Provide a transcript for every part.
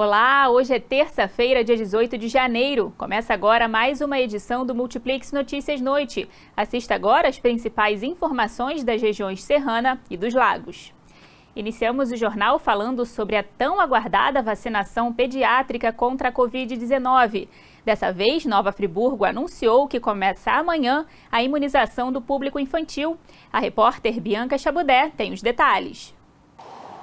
Olá, hoje é terça-feira, dia 18 de janeiro. Começa agora mais uma edição do Multiplex Notícias Noite. Assista agora as principais informações das regiões serrana e dos lagos. Iniciamos o jornal falando sobre a tão aguardada vacinação pediátrica contra a Covid-19. Dessa vez, Nova Friburgo anunciou que começa amanhã a imunização do público infantil. A repórter Bianca Chabudé tem os detalhes.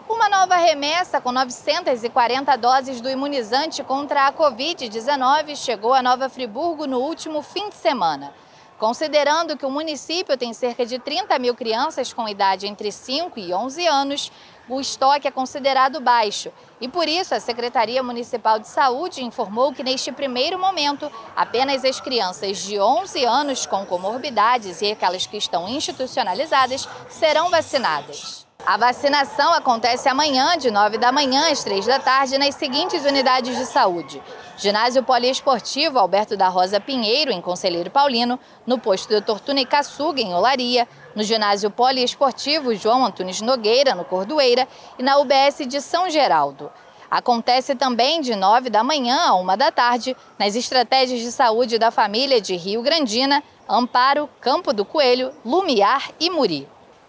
Uma nova remessa com 940 doses do imunizante contra a Covid-19 chegou a Nova Friburgo no último fim de semana. Considerando que o município tem cerca de 30 mil crianças com idade entre 5 e 11 anos, o estoque é considerado baixo e, por isso, a Secretaria Municipal de Saúde informou que, neste primeiro momento, apenas as crianças de 11 anos com comorbidades e aquelas que estão institucionalizadas serão vacinadas. A vacinação acontece amanhã, de 9 da manhã às 3 da tarde, nas seguintes unidades de saúde: Ginásio Poliesportivo Alberto da Rosa Pinheiro, em Conselheiro Paulino, no posto Dr. Tunicaçuga, em Olaria, no Ginásio Poliesportivo João Antunes Nogueira, no Cordoeira, e na UBS de São Geraldo. Acontece também de 9 da manhã a 1 da tarde, nas estratégias de saúde da família de Rio Grandina, Amparo, Campo do Coelho, Lumiar e Muri.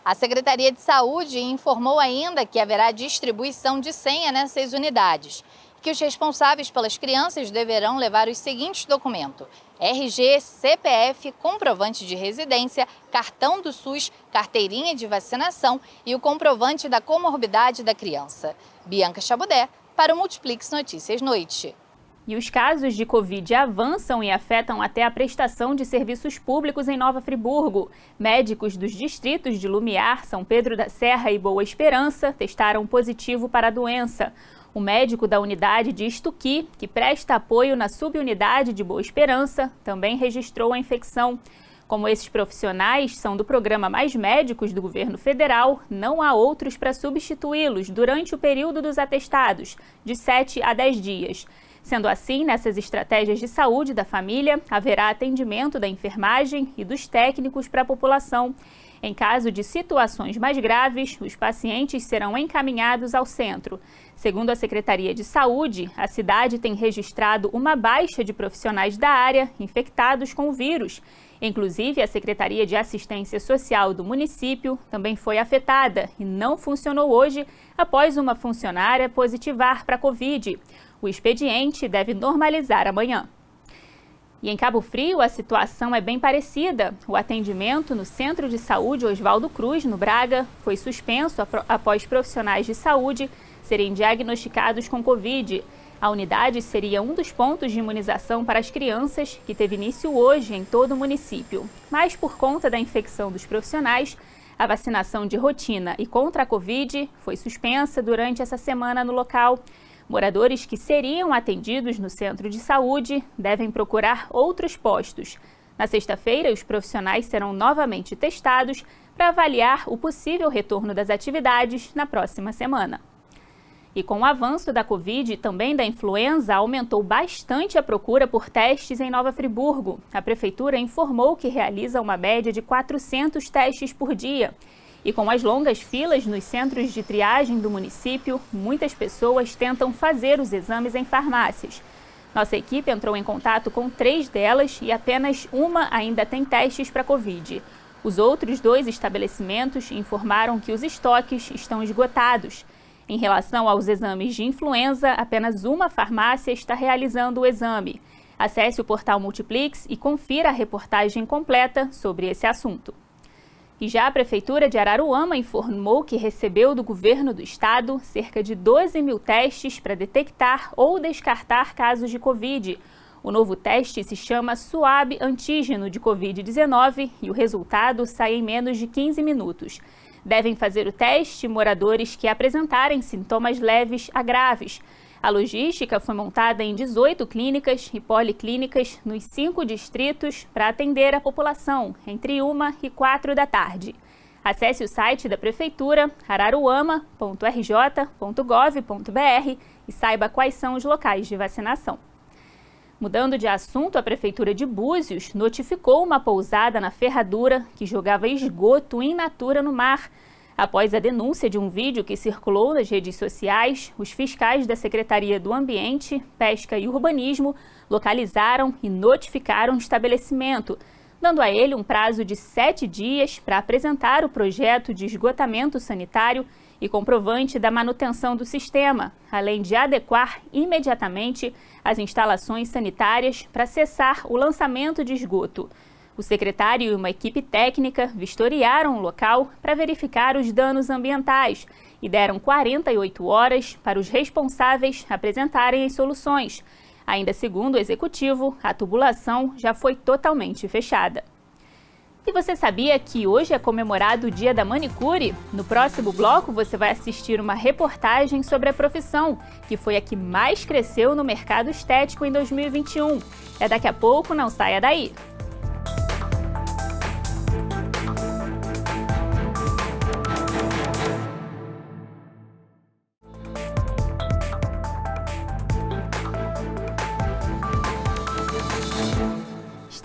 A Secretaria de Saúde informou ainda que haverá distribuição de senha nessas unidades que os responsáveis pelas crianças deverão levar os seguintes documentos: RG, CPF, comprovante de residência, cartão do SUS, carteirinha de vacinação e o comprovante da comorbidade da criança. Bianca Chabudé, para o Multiplix Notícias Noite. E os casos de Covid avançam e afetam até a prestação de serviços públicos em Nova Friburgo. Médicos dos distritos de Lumiar, São Pedro da Serra e Boa Esperança testaram positivo para a doença. O médico da unidade de Estuqui, que presta apoio na subunidade de Boa Esperança, também registrou a infecção. Como esses profissionais são do programa Mais Médicos do governo federal, não há outros para substituí-los durante o período dos atestados, de 7 a 10 dias. Sendo assim, nessas estratégias de saúde da família, haverá atendimento da enfermagem e dos técnicos para a população. Em caso de situações mais graves, os pacientes serão encaminhados ao centro. Segundo a Secretaria de Saúde, a cidade tem registrado uma baixa de profissionais da área infectados com o vírus. Inclusive, a Secretaria de Assistência Social do município também foi afetada e não funcionou hoje após uma funcionária positivar para a Covid. O expediente deve normalizar amanhã. E em Cabo Frio, a situação é bem parecida. O atendimento no Centro de Saúde Oswaldo Cruz, no Braga, foi suspenso após profissionais de saúde serem diagnosticados com Covid. A unidade seria um dos pontos de imunização para as crianças, que teve início hoje em todo o município. Mas, por conta da infecção dos profissionais, a vacinação de rotina e contra a Covid foi suspensa durante essa semana no local. Moradores que seriam atendidos no centro de saúde devem procurar outros postos. Na sexta-feira, os profissionais serão novamente testados para avaliar o possível retorno das atividades na próxima semana. E com o avanço da Covid e também da influenza, aumentou bastante a procura por testes em Nova Friburgo. A prefeitura informou que realiza uma média de 400 testes por dia. E com as longas filas nos centros de triagem do município, muitas pessoas tentam fazer os exames em farmácias. Nossa equipe entrou em contato com três delas e apenas uma ainda tem testes para Covid. Os outros dois estabelecimentos informaram que os estoques estão esgotados. Em relação aos exames de influenza, apenas uma farmácia está realizando o exame. Acesse o portal Multiplix e confira a reportagem completa sobre esse assunto. E já a Prefeitura de Araruama informou que recebeu do governo do estado cerca de 12 mil testes para detectar ou descartar casos de Covid. O novo teste se chama Suab Antígeno de Covid-19 e o resultado sai em menos de 15 minutos. Devem fazer o teste moradores que apresentarem sintomas leves a graves. A logística foi montada em 18 clínicas e policlínicas nos cinco distritos para atender a população entre 1 e 4 da tarde. Acesse o site da Prefeitura araruama.rj.gov.br e saiba quais são os locais de vacinação. Mudando de assunto, a Prefeitura de Búzios notificou uma pousada na Ferradura que jogava esgoto in natura no mar Após a denúncia de um vídeo que circulou nas redes sociais, os fiscais da Secretaria do Ambiente, Pesca e Urbanismo localizaram e notificaram o estabelecimento, dando a ele um prazo de sete dias para apresentar o projeto de esgotamento sanitário e comprovante da manutenção do sistema, além de adequar imediatamente as instalações sanitárias para cessar o lançamento de esgoto. O secretário e uma equipe técnica vistoriaram o local para verificar os danos ambientais e deram 48 horas para os responsáveis apresentarem as soluções. Ainda segundo o executivo, a tubulação já foi totalmente fechada. E você sabia que hoje é comemorado o Dia da Manicure? No próximo bloco você vai assistir uma reportagem sobre a profissão, que foi a que mais cresceu no mercado estético em 2021. É daqui a pouco, não saia daí!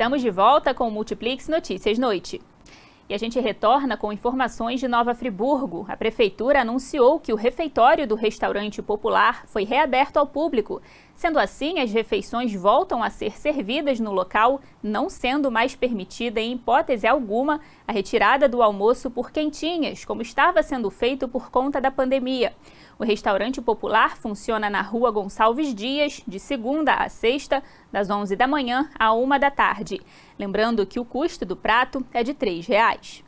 Estamos de volta com o Multiplix Notícias Noite. E a gente retorna com informações de Nova Friburgo. A prefeitura anunciou que o refeitório do restaurante popular foi reaberto ao público. Sendo assim, as refeições voltam a ser servidas no local, não sendo mais permitida, em hipótese alguma, a retirada do almoço por quentinhas, como estava sendo feito por conta da pandemia. O restaurante popular funciona na Rua Gonçalves Dias, de segunda a sexta, das 11 da manhã à 1 da tarde. Lembrando que o custo do prato é de R$ Reais.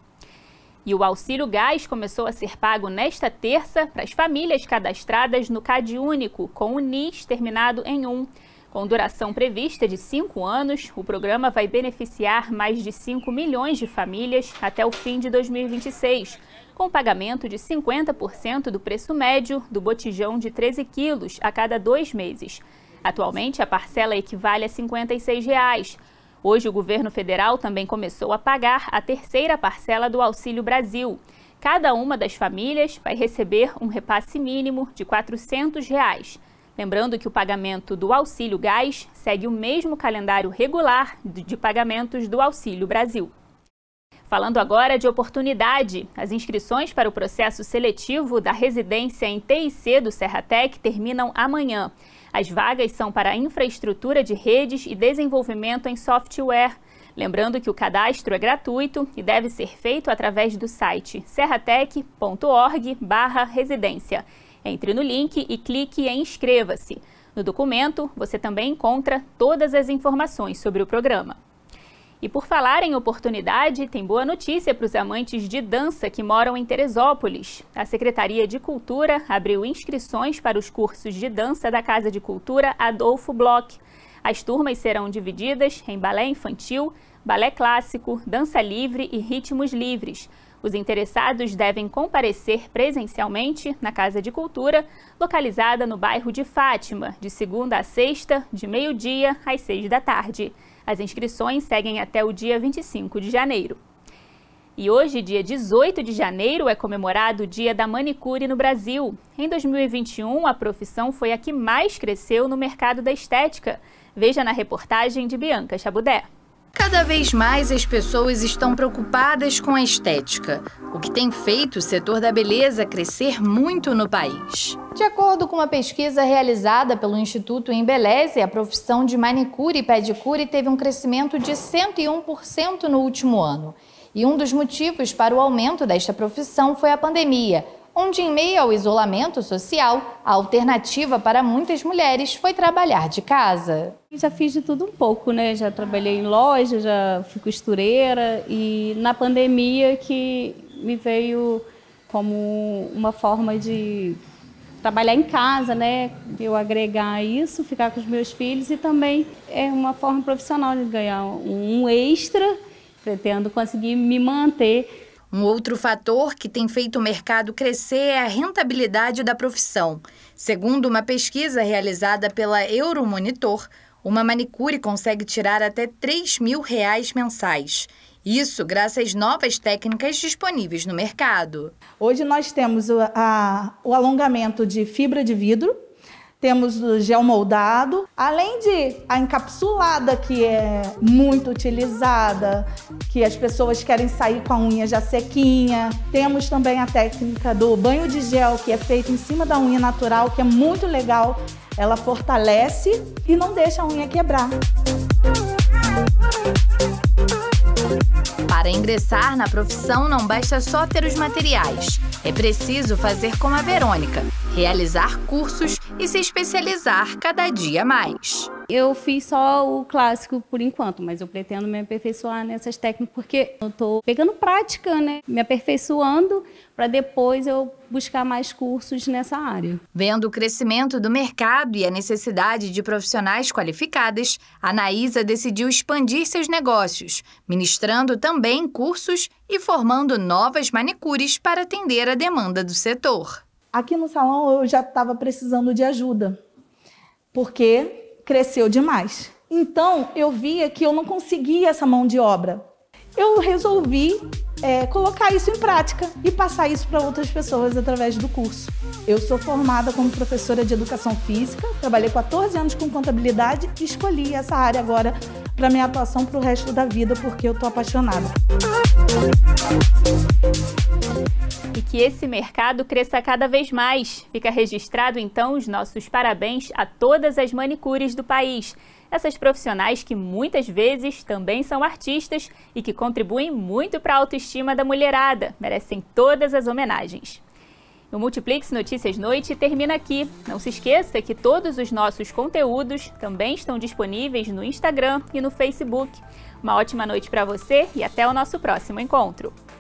E o auxílio gás começou a ser pago nesta terça para as famílias cadastradas no CAD Único, com o NIS terminado em 1. Com duração prevista de cinco anos, o programa vai beneficiar mais de 5 milhões de famílias até o fim de 2026 com pagamento de 50% do preço médio do botijão de 13 quilos a cada dois meses. Atualmente, a parcela equivale a R$ 56. Reais. Hoje, o governo federal também começou a pagar a terceira parcela do Auxílio Brasil. Cada uma das famílias vai receber um repasse mínimo de R$ 400. Reais. Lembrando que o pagamento do Auxílio Gás segue o mesmo calendário regular de pagamentos do Auxílio Brasil. Falando agora de oportunidade, as inscrições para o processo seletivo da residência em TIC do Serratec terminam amanhã. As vagas são para infraestrutura de redes e desenvolvimento em software. Lembrando que o cadastro é gratuito e deve ser feito através do site serratec.org/residência. Entre no link e clique em inscreva-se. No documento, você também encontra todas as informações sobre o programa. E por falar em oportunidade, tem boa notícia para os amantes de dança que moram em Teresópolis. A Secretaria de Cultura abriu inscrições para os cursos de dança da Casa de Cultura Adolfo Bloch. As turmas serão divididas em balé infantil, balé clássico, dança livre e ritmos livres. Os interessados devem comparecer presencialmente na Casa de Cultura, localizada no bairro de Fátima, de segunda a sexta, de meio-dia às seis da tarde. As inscrições seguem até o dia 25 de janeiro. E hoje, dia 18 de janeiro, é comemorado o Dia da Manicure no Brasil. Em 2021, a profissão foi a que mais cresceu no mercado da estética. Veja na reportagem de Bianca Chabudé. Cada vez mais as pessoas estão preocupadas com a estética, o que tem feito o setor da beleza crescer muito no país. De acordo com uma pesquisa realizada pelo Instituto Embeleze, a profissão de manicure e pedicure teve um crescimento de 101% no último ano. E um dos motivos para o aumento desta profissão foi a pandemia, onde, em meio ao isolamento social, a alternativa para muitas mulheres foi trabalhar de casa. Já fiz de tudo um pouco, né? Já trabalhei em loja, já fui costureira e na pandemia que me veio como uma forma de trabalhar em casa, né? Eu agregar isso, ficar com os meus filhos e também é uma forma profissional de ganhar um extra. Pretendo conseguir me manter um outro fator que tem feito o mercado crescer é a rentabilidade da profissão. Segundo uma pesquisa realizada pela Euromonitor, uma manicure consegue tirar até 3 mil reais mensais. Isso graças às novas técnicas disponíveis no mercado. Hoje nós temos o, a, o alongamento de fibra de vidro, temos o gel moldado, além de a encapsulada que é muito utilizada, que as pessoas querem sair com a unha já sequinha. Temos também a técnica do banho de gel, que é feito em cima da unha natural, que é muito legal. Ela fortalece e não deixa a unha quebrar. Para ingressar na profissão não basta só ter os materiais. É preciso fazer como a Verônica, realizar cursos e se especializar cada dia mais eu fiz só o clássico por enquanto, mas eu pretendo me aperfeiçoar nessas técnicas porque eu estou pegando prática, né? Me aperfeiçoando para depois eu buscar mais cursos nessa área. Vendo o crescimento do mercado e a necessidade de profissionais qualificadas, a Anaísa decidiu expandir seus negócios, ministrando também cursos e formando novas manicures para atender a demanda do setor. Aqui no salão eu já estava precisando de ajuda, porque cresceu demais. Então, eu via que eu não conseguia essa mão de obra. Eu resolvi é, colocar isso em prática e passar isso para outras pessoas através do curso. Eu sou formada como professora de educação física, trabalhei 14 anos com contabilidade e escolhi essa área agora para minha atuação para o resto da vida porque eu tô apaixonada e que esse mercado cresça cada vez mais. Fica registrado então os nossos parabéns a todas as manicures do país. Essas profissionais que muitas vezes também são artistas e que contribuem muito para a autoestima da mulherada, merecem todas as homenagens. O Multiplex Notícias Noite termina aqui. Não se esqueça que todos os nossos conteúdos também estão disponíveis no Instagram e no Facebook. Uma ótima noite para você e até o nosso próximo encontro.